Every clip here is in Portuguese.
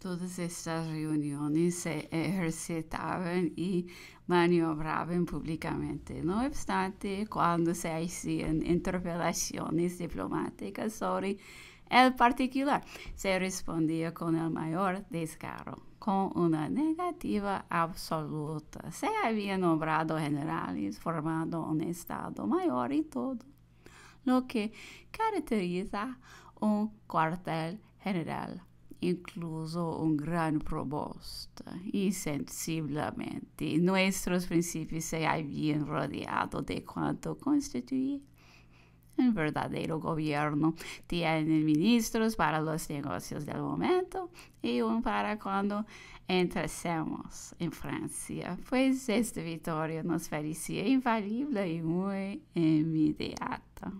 todas estas reuniões exercitavam e maniobravam publicamente. Não obstante, quando se haciam interpelações diplomáticas sobre el particular, se respondia com o maior descaro, com uma negativa absoluta. Se havia nombrado generais, formado um Estado maior e todo, O que caracteriza um quartel general incluso un gran propósito insensiblemente nuestros principios se habían rodeado de cuanto constituye un verdadero gobierno. Tienen ministros para los negocios del momento y un para cuando entrásemos en Francia, pues esta victoria nos parecía infalible y muy inmediata.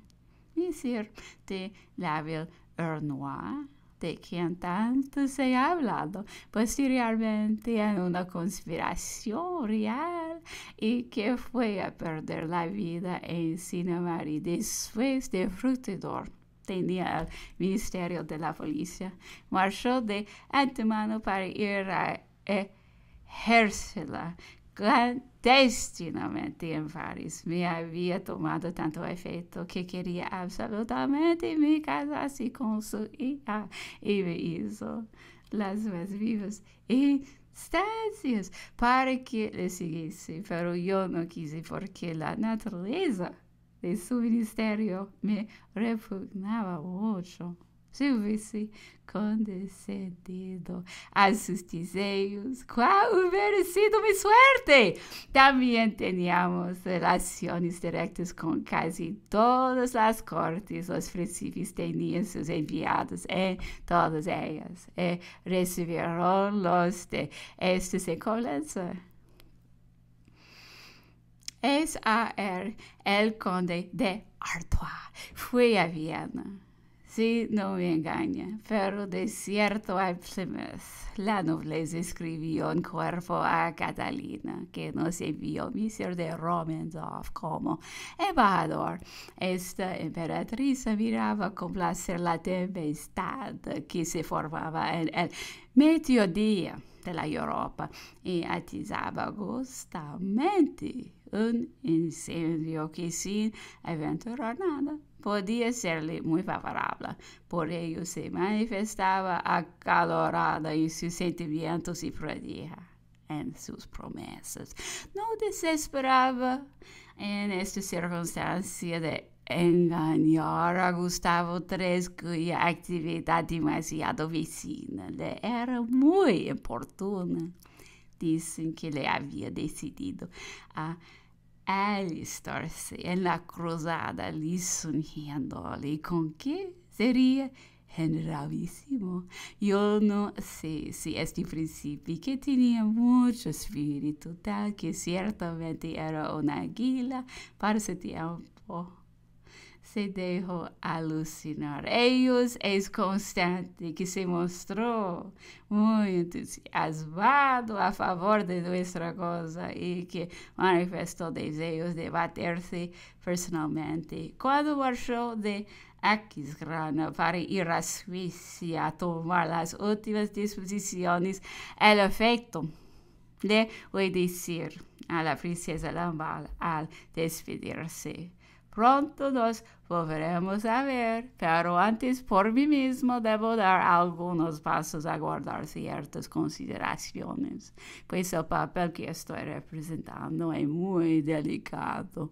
Monsieur de Laval Ernois de quien tanto se ha hablado, pues si realmente en una conspiración real y que fue a perder la vida en y después de Frutidor tenía el Ministerio de la Policía, marchó de antemano para ir a ejércela clandestinamente em Paris. Me havia tomado tanto efeito que queria absolutamente me casar-se com Suia e me hizo las suas vivas instâncias para que le seguisse, pero eu não quise porque a natureza de seu ministério me repugnava muito se me suis condescendido a sus deseos. Qual hubiera sido mi suerte? También teníamos relaciones directas con casi todas las cortes. Los príncipes tenían sus enviados en todas ellas. Y recibieron los de estos Es a S.A.R. el conde de Artois. Fui a Viena Si no me engaña, pero de cierto la nobleza escribió en cuerpo a Catalina, que nos envió Mr. de Romendorf como embajador. Esta emperatriz miraba con placer la tempestad que se formaba en el mediodía della Europa e atisabagos somente um incêndio que sem aventurar nada podia ser-lhe muito favorável. isso se manifestava acalorada em seus sentimentos e prodia em suas promessas. Não desesperava em eh, esta circunstância de enganar a Gustavo Tres a atividade demasiado vicina né? era muito oportuna. Dizem que ele havia decidido a alistar-se em la cruzada lhe lhe com que seria generalíssimo. Eu não sei se este princípio que tinha muito espírito, tal que certamente era uma águila para esse tempo, se dejó alucinar. Ellos es constante que se mostró muy entusiasmado a favor de nuestra cosa y que manifestó deseos de baterse personalmente. Cuando marchó de Aquisgrana para ir a Suiza a tomar las últimas disposiciones, el efecto de obedecer a la princesa Lambal al despedirse. Pronto nós volveremos a ver, pero antes por mim mesmo devo dar alguns passos a guardar ciertas considerações, pois o papel que estou representando é muito delicado.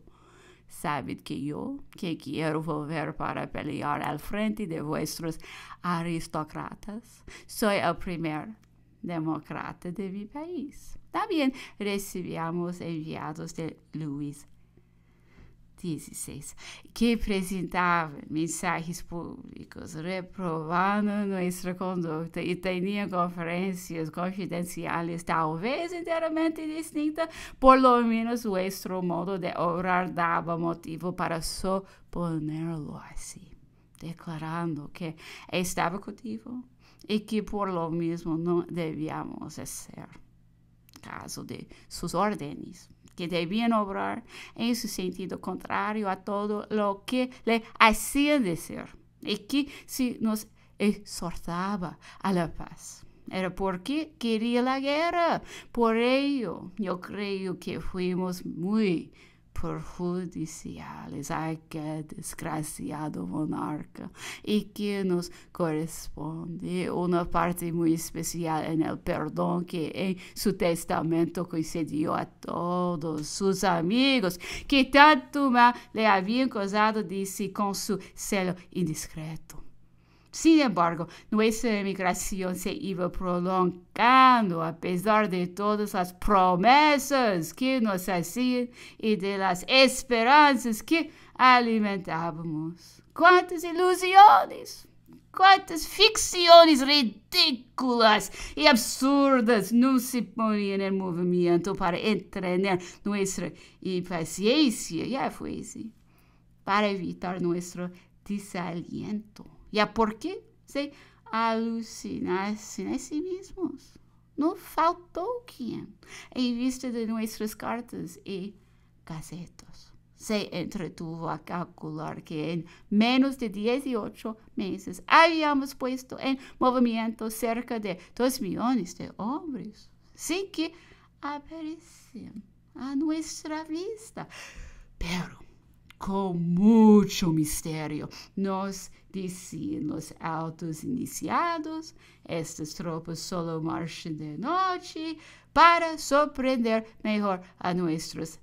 Sabed que eu, que quero volver para pelear al frente de vuestros aristocratas, sou o primeiro democrata de mi país. Também recebíamos enviados de Luís 16, que apresentava mensagens públicas reprovando nossa conduta e tinha conferências confidenciais talvez inteiramente distintas, por lo menos o nosso modo de obrar dava motivo para suponerlo assim, declarando que estava cultivo e que por lo mesmo não devíamos ser caso de suas ordens. que debían obrar en su sentido contrario a todo lo que le hacían decir y que si nos exhortaba a la paz. Era porque quería la guerra. Por ello, yo creo que fuimos muy por judiciales. aquele que desgraciado monarca! E que nos corresponde uma parte muito especial no el perdão que em seu testamento concedeu a todos seus amigos que tanto mal le haviam causado, disse com seu selo indiscreto. Sin embargo, nuestra emigração se iba prolongando a pesar de todas las promesas que nos hacían y de las esperanzas que alimentábamos. ¡Cuántas ilusiones! quantas ficções ridículas e absurdas nos se põem em movimento para entrenar nossa impaciência e a para evitar nosso desaliento. E a porquê? Sei, se a si mesmos. Não faltou quem, em vista de nossas cartas e casetas. Se entretuvo a calcular que é em menos de 18 meses havíamos posto em movimento cerca de 2 milhões de homens, sem que apareciam a nossa vista. Pero com muito mistério. Nós diziam os altos iniciados, estas tropas solo marcham de noite para surpreender melhor a nossos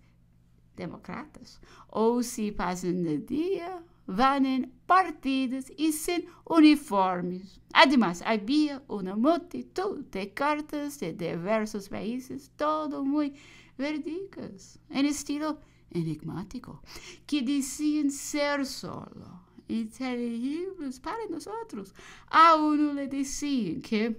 democratas. Ou se passam de dia, vão em partidas e sem uniformes. Ademais, havia uma multitud de cartas de diversos países, todo muito verdicas, em estilo enigmático, que dizem ser solo e terríveis para nós. A um lhe diziam que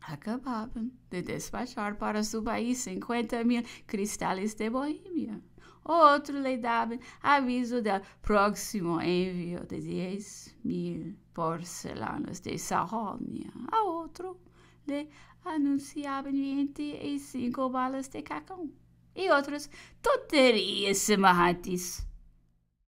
acabavam de despachar para seu país 50 mil cristais de Boêmia. Outro lhe dava aviso do próximo envio de 10 mil porcelanas de Sarrônia. A outro lhe anunciavam 25 balas de cacau e outros Toterias Semahatis.